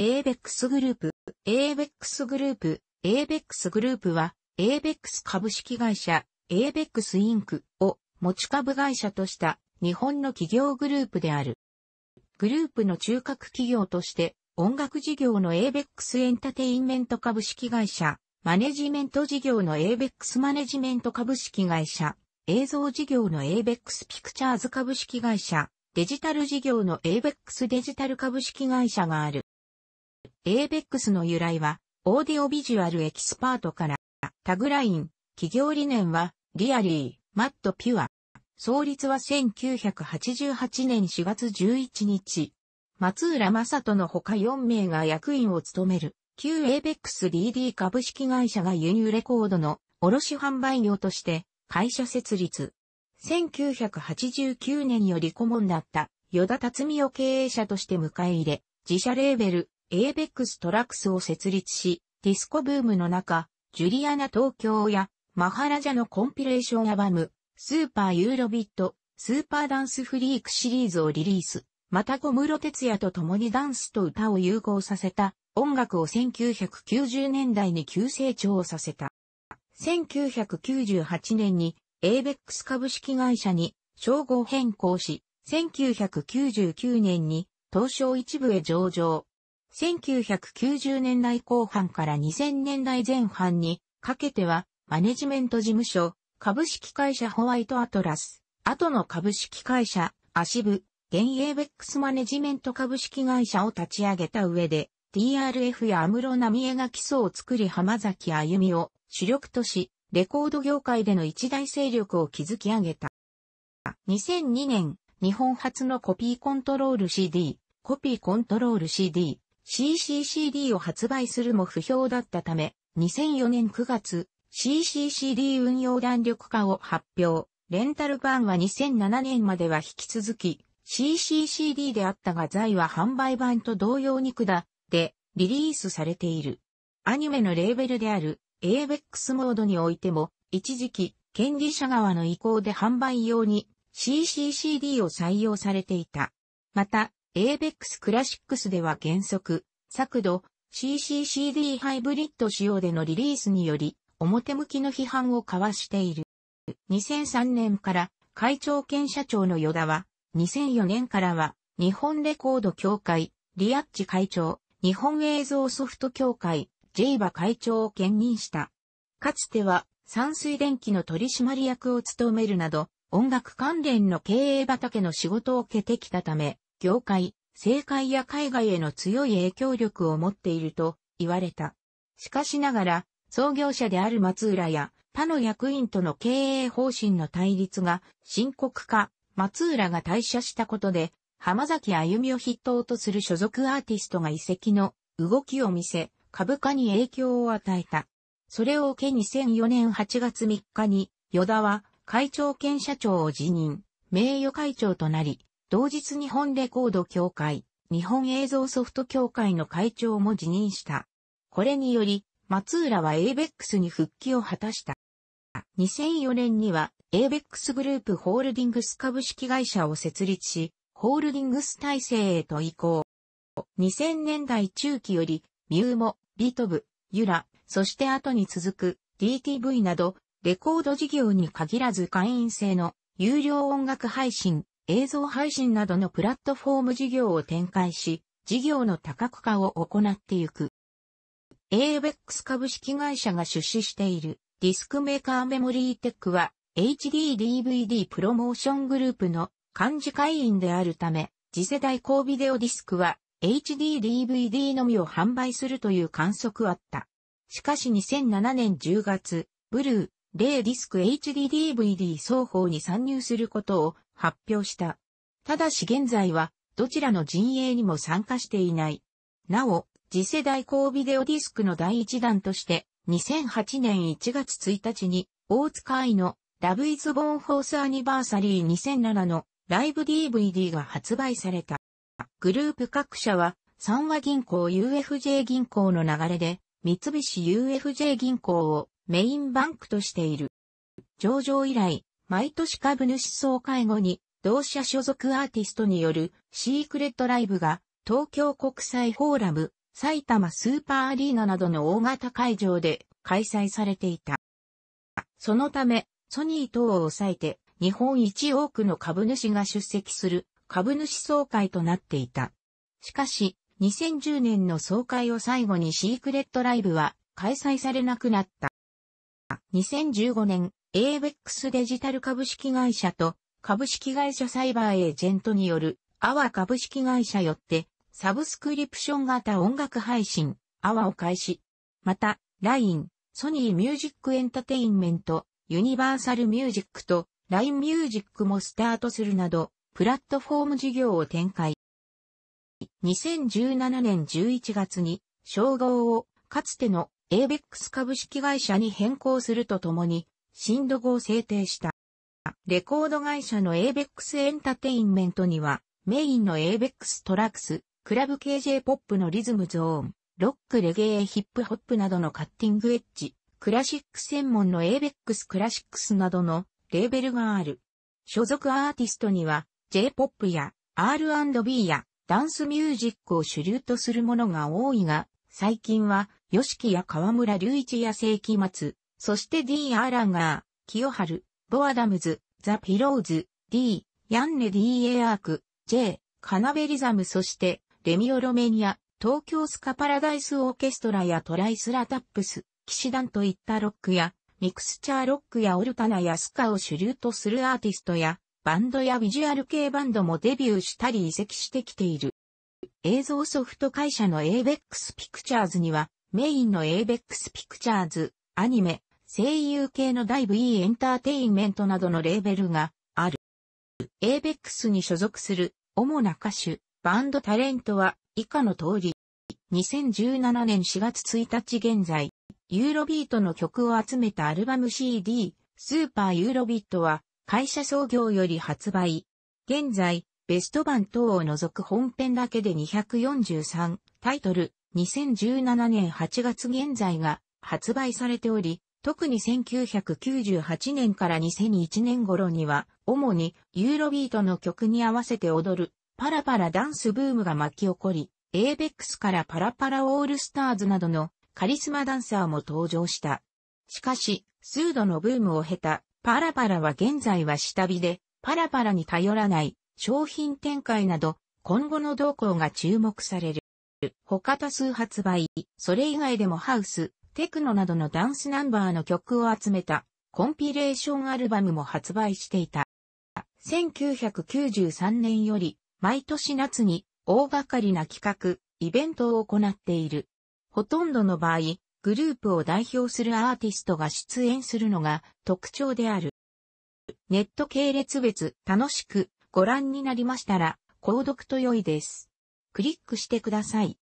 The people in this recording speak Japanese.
ABEX グループ、ABEX グループ、ABEX グループは、ABEX 株式会社、ABEX インクを持ち株会社とした日本の企業グループである。グループの中核企業として、音楽事業の ABEX エンタテインメント株式会社、マネジメント事業の ABEX マネジメント株式会社、映像事業の ABEX ピクチャーズ株式会社、デジタル事業の ABEX デジタル株式会社がある。ABEX の由来は、オーディオビジュアルエキスパートから、タグライン、企業理念は、リアリー、マットピュア。創立は1988年4月11日。松浦正人のほか4名が役員を務める、旧 ABEXDD 株式会社が輸入レコードの卸販売業として会社設立。1989年より顧問だった、与田達美を経営者として迎え入れ、自社レーベル、エーベックストラクスを設立し、ディスコブームの中、ジュリアナ東京やマハラジャのコンピレーションアバム、スーパーユーロビット、スーパーダンスフリークシリーズをリリース。また小室哲也と共にダンスと歌を融合させた音楽を1990年代に急成長させた。1998年にエーベックス株式会社に称号変更し、1999年に東証一部へ上場。1990年代後半から2000年代前半にかけては、マネジメント事務所、株式会社ホワイトアトラス、後の株式会社、アシブ、現エーベックスマネジメント株式会社を立ち上げた上で、TRF や安室奈美恵が基礎を作り浜崎あゆみを主力とし、レコード業界での一大勢力を築き上げた。2002年、日本初のコピーコントロール CD、コピーコントロール CD、CCCD を発売するも不評だったため、2004年9月、CCCD 運用弾力化を発表。レンタル版は2007年までは引き続き、CCCD であったが財は販売版と同様に下、で、リリースされている。アニメのレーベルである、a v e x モードにおいても、一時期、権利者側の意向で販売用に CCCD を採用されていた。また、ABEX クラシックスでは原則、作度、CCCD ハイブリッド仕様でのリリースにより、表向きの批判を交わしている。2003年から会長兼社長の与田は、2004年からは、日本レコード協会、リアッチ会長、日本映像ソフト協会、ジェイバ会長を兼任した。かつては、山水電機の取締役を務めるなど、音楽関連の経営畑の仕事を受けてきたため、業界、政界や海外への強い影響力を持っていると言われた。しかしながら、創業者である松浦や他の役員との経営方針の対立が深刻化、松浦が退社したことで、浜崎あゆみを筆頭とする所属アーティストが移籍の動きを見せ、株価に影響を与えた。それを受け2004年8月3日に、与田は会長兼社長を辞任、名誉会長となり、同日日本レコード協会、日本映像ソフト協会の会長も辞任した。これにより、松浦は ABEX に復帰を果たした。2004年には ABEX グループホールディングス株式会社を設立し、ホールディングス体制へと移行。2000年代中期より、ミューモ、ビトブ、ユラ、そして後に続く DTV など、レコード事業に限らず会員制の有料音楽配信、映像配信などのプラットフォーム事業を展開し、事業の多角化を行っていく。ABEX 株式会社が出資しているディスクメーカーメモリーテックは HDDVD プロモーショングループの幹事会員であるため、次世代高ビデオディスクは HDDVD のみを販売するという観測あった。しかし2007年10月、ブルー、レイディスク HDDVD 双方に参入することを発表した。ただし現在は、どちらの陣営にも参加していない。なお、次世代高ビデオディスクの第一弾として、2008年1月1日に、大塚愛のラブイズボーンホース・アニバーサリー。n 2007のライブ DVD が発売された。グループ各社は、三和銀行 UFJ 銀行の流れで、三菱 UFJ 銀行をメインバンクとしている。上場以来、毎年株主総会後に、同社所属アーティストによるシークレットライブが、東京国際フォーラム、埼玉スーパーアリーナなどの大型会場で開催されていた。そのため、ソニー等を抑えて、日本一多くの株主が出席する株主総会となっていた。しかし、2010年の総会を最後にシークレットライブは開催されなくなった。2015年、エーベックスデジタル株式会社と株式会社サイバーエージェントによるアワ株式会社よってサブスクリプション型音楽配信アワを開始。また、LINE、ソニーミュージックエンタテインメント、ユニバーサルミュージックと LINE ミュージックもスタートするなど、プラットフォーム事業を展開。2017年11月に、称号をかつての ABEX 株式会社に変更するとともに、震度5を制定した。レコード会社の ABEX エンタテインメントには、メインの ABEX トラックス、クラブ KJ ポップのリズムゾーン、ロックレゲエヒップホップなどのカッティングエッジ、クラシック専門の ABEX クラシックスなどのレーベルがある。所属アーティストには J-POP や R&B やダンスミュージックを主流とするものが多いが、最近は、吉木や河村隆一や世紀末、そして D・ アーランガー、清春、ボアダムズ、ザ・ピローズ、D、ヤンネ・ D・ エアーク、J、カナベリザムそして、レミオロメニア、東京スカパラダイスオーケストラやトライスラタップス、騎士団といったロックや、ミクスチャーロックやオルタナやスカを主流とするアーティストや、バンドやビジュアル系バンドもデビューしたり移籍してきている。映像ソフト会社の ABEX Pictures には、メインの ABEX Pictures、アニメ、声優系のダイイー、エンターテインメントなどのレーベルがある。エーベックスに所属する主な歌手、バンドタレントは以下の通り、2017年4月1日現在、ユーロビートの曲を集めたアルバム CD、スーパーユーロビットは会社創業より発売。現在、ベスト版等を除く本編だけで243タイトル2017年8月現在が発売されており、特に1998年から2001年頃には、主にユーロビートの曲に合わせて踊る、パラパラダンスブームが巻き起こり、エーベックスからパラパラオールスターズなどのカリスマダンサーも登場した。しかし、数度のブームを経たパラパラは現在は下火で、パラパラに頼らない商品展開など、今後の動向が注目される。他多数発売、それ以外でもハウス、テクノなどのダンスナンバーの曲を集めたコンピレーションアルバムも発売していた。1993年より毎年夏に大掛かりな企画、イベントを行っている。ほとんどの場合、グループを代表するアーティストが出演するのが特徴である。ネット系列別楽しくご覧になりましたら、購読と良いです。クリックしてください。